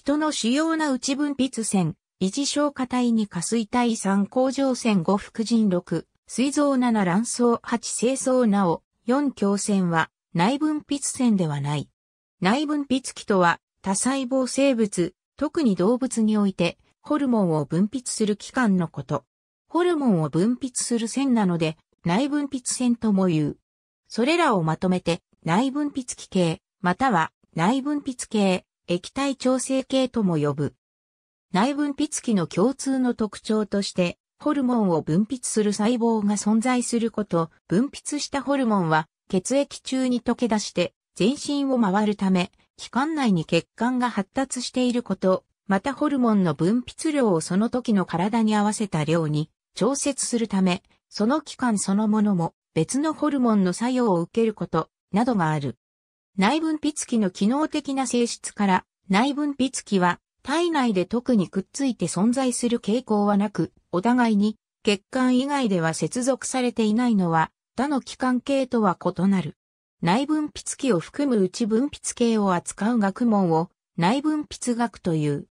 人の主要な内分泌腺、維持消化体に下水体3甲状腺5副腎6、膵臓7卵巣8清巣なお、4強腺は内分泌腺ではない。内分泌器とは多細胞生物、特に動物においてホルモンを分泌する器官のこと。ホルモンを分泌する腺なので内分泌腺とも言う。それらをまとめて内分泌器系、または内分泌系液体調整系とも呼ぶ。内分泌器の共通の特徴として、ホルモンを分泌する細胞が存在すること、分泌したホルモンは血液中に溶け出して全身を回るため、気管内に血管が発達していること、またホルモンの分泌量をその時の体に合わせた量に調節するため、その器官そのものも別のホルモンの作用を受けることなどがある。内分泌器の機能的な性質から内分泌器は体内で特にくっついて存在する傾向はなく、お互いに血管以外では接続されていないのは他の器官系とは異なる。内分泌器を含む内分泌系を扱う学問を内分泌学という。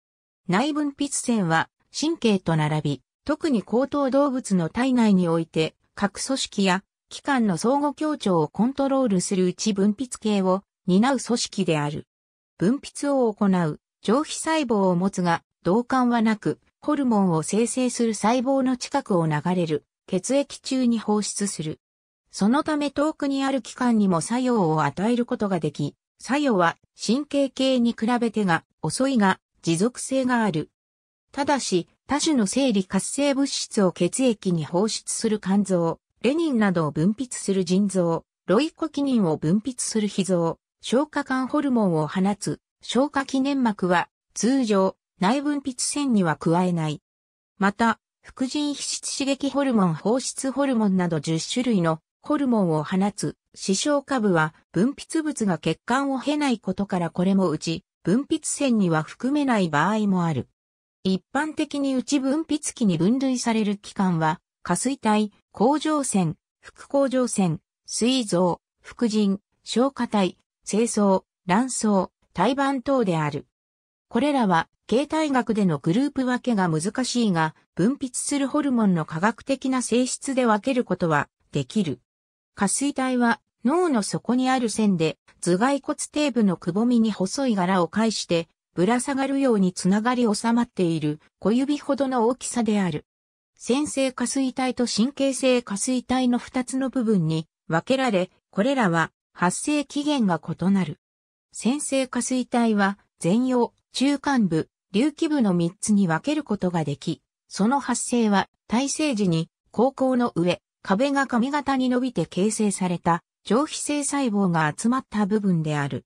内分泌腺は神経と並び、特に高等動物の体内において各組織や器官の相互協調をコントロールする内分泌系を担う組織である。分泌を行う上皮細胞を持つが、同感はなく、ホルモンを生成する細胞の近くを流れる、血液中に放出する。そのため遠くにある器官にも作用を与えることができ、作用は神経系に比べてが遅いが持続性がある。ただし、多種の生理活性物質を血液に放出する肝臓、レニンなどを分泌する腎臓、ロイコキニンを分泌する脾臓、消化管ホルモンを放つ消化器粘膜は通常内分泌腺には加えない。また、副腎皮質刺激ホルモン放出ホルモンなど10種類のホルモンを放つ視床下部は分泌物が血管を経ないことからこれもうち分泌腺には含めない場合もある。一般的に内分泌器に分類される器官は、下垂体、甲状腺、副甲状腺、膵臓、副腎、消化体、精巣、卵巣、胎盤等である。これらは、形態学でのグループ分けが難しいが、分泌するホルモンの科学的な性質で分けることはできる。下垂体は脳の底にある線で頭蓋骨底部のくぼみに細い柄を介してぶら下がるようにつながり収まっている小指ほどの大きさである。先性下垂体と神経性下垂体の二つの部分に分けられ、これらは発生期限が異なる。先生下水体は前葉、中間部、隆起部の3つに分けることができ、その発生は体制時に高校の上、壁が髪型に伸びて形成された上皮性細胞が集まった部分である。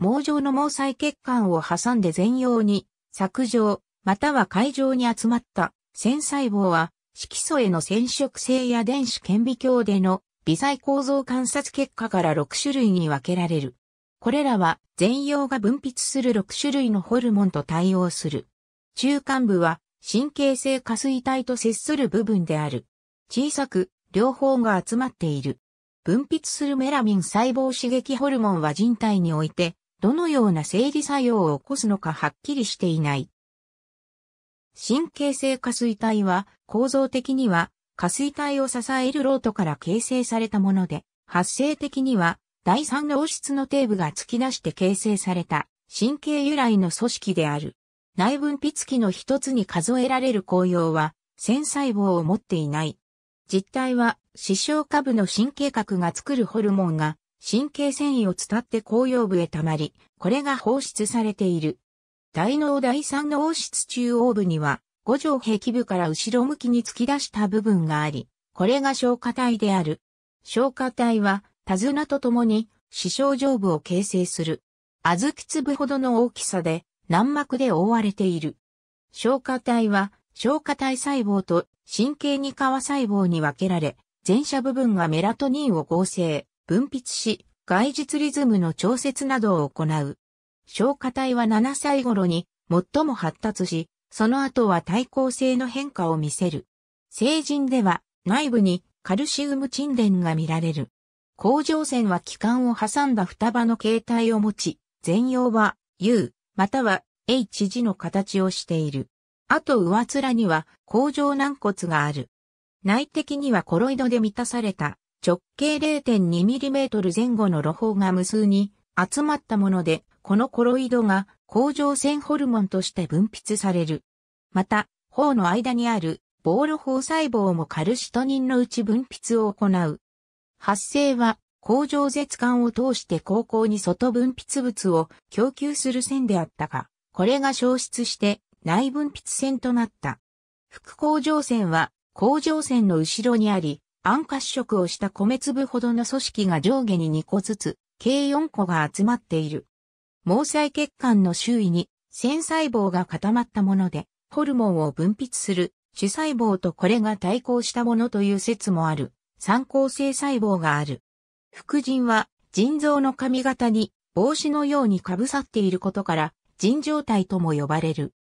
毛状の毛細血管を挟んで全容に、削状、または海上に集まった、繊細胞は、色素への染色性や電子顕微鏡での微細構造観察結果から6種類に分けられる。これらは全容が分泌する6種類のホルモンと対応する。中間部は神経性下垂体と接する部分である。小さく両方が集まっている。分泌するメラミン細胞刺激ホルモンは人体においてどのような生理作用を起こすのかはっきりしていない。神経性下垂体は構造的には下水体を支えるロートから形成されたもので、発生的には第三の王室の底部が突き出して形成された神経由来の組織である。内分泌器の一つに数えられる紅葉は、繊細胞を持っていない。実態は、視床下部の神経核が作るホルモンが、神経繊維を伝って紅葉部へ溜まり、これが放出されている。大脳第三の王室中央部には、五条壁部から後ろ向きに突き出した部分があり、これが消化体である。消化体は、手綱とともに、死傷上部を形成する。小豆粒ほどの大きさで、軟膜で覆われている。消化体は、消化体細胞と神経二皮細胞に分けられ、前者部分がメラトニンを合成、分泌し、外実リズムの調節などを行う。消化体は7歳頃に最も発達し、その後は耐抗性の変化を見せる。成人では内部にカルシウム沈殿が見られる。甲状腺は気管を挟んだ双葉の形態を持ち、全容は U または H 字の形をしている。あと上面には甲状軟骨がある。内的にはコロイドで満たされた直径 0.2mm 前後の露胞が無数に集まったものでこのコロイドが甲状腺ホルモンとして分泌される。また、頬の間にあるボール胞細胞もカルシトニンのうち分泌を行う。発生は、甲状舌管を通して高校に外分泌物を供給する線であったが、これが消失して内分泌線となった。副甲状腺は甲状腺の後ろにあり、暗褐色をした米粒ほどの組織が上下に2個ずつ、計4個が集まっている。毛細血管の周囲に繊細胞が固まったもので、ホルモンを分泌する主細胞とこれが対抗したものという説もある、参考性細胞がある。副腎は腎臓の髪型に帽子のようにかぶさっていることから、腎状態とも呼ばれる。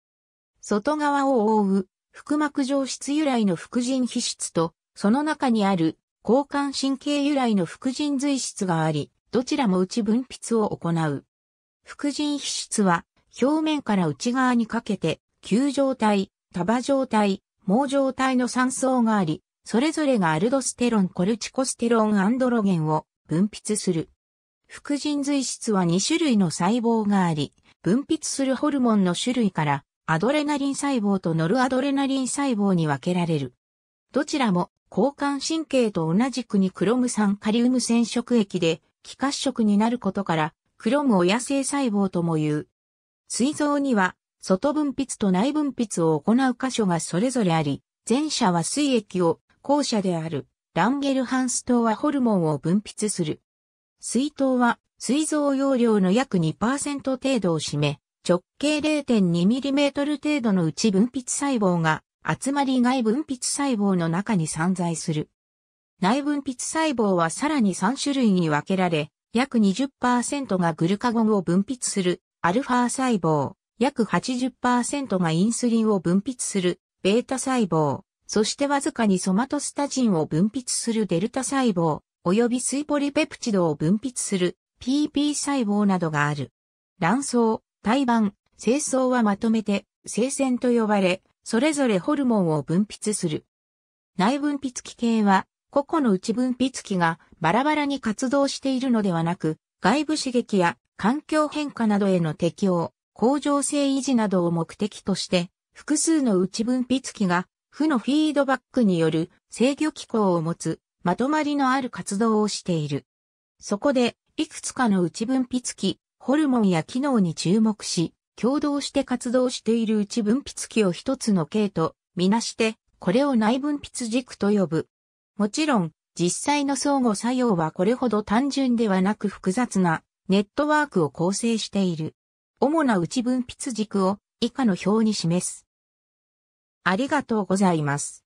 外側を覆う腹膜上質由来の副腎皮質と、その中にある交感神経由来の副腎髄質があり、どちらも内分泌を行う。副腎皮質は、表面から内側にかけて、球状態、束状態、毛状態の三層があり、それぞれがアルドステロン、コルチコステロン、アンドロゲンを分泌する。副腎髄質は2種類の細胞があり、分泌するホルモンの種類から、アドレナリン細胞とノルアドレナリン細胞に分けられる。どちらも交換神経と同じくにクロム酸カリウム染色液で、気褐色になることから、クロムを野生細胞とも言う。膵臓には、外分泌と内分泌を行う箇所がそれぞれあり、前者は水液を、後者である、ランゲルハンス糖はホルモンを分泌する。水糖は、膵臓容量の約2%程度を占め、直径 0.2mm 程度のうち分泌細胞が、集まり外分泌細胞の中に散在する。内分泌細胞はさらに3種類に分けられ、約20%がグルカゴンを分泌するアルファ細胞、約80%がインスリンを分泌するベータ細胞、そしてわずかにソマトスタジンを分泌するデルタ細胞、及び水ポリペプチドを分泌する PP 細胞などがある。卵巣、胎盤、精巣はまとめて精腺と呼ばれ、それぞれホルモンを分泌する。内分泌器系は個々の内分泌器がバラバラに活動しているのではなく、外部刺激や環境変化などへの適応、向上性維持などを目的として、複数の内分泌器が負のフィードバックによる制御機構を持つまとまりのある活動をしている。そこで、いくつかの内分泌器、ホルモンや機能に注目し、共同して活動している内分泌器を一つの系とみなして、これを内分泌軸と呼ぶ。もちろん、実際の相互作用はこれほど単純ではなく複雑なネットワークを構成している。主な内分泌軸を以下の表に示す。ありがとうございます。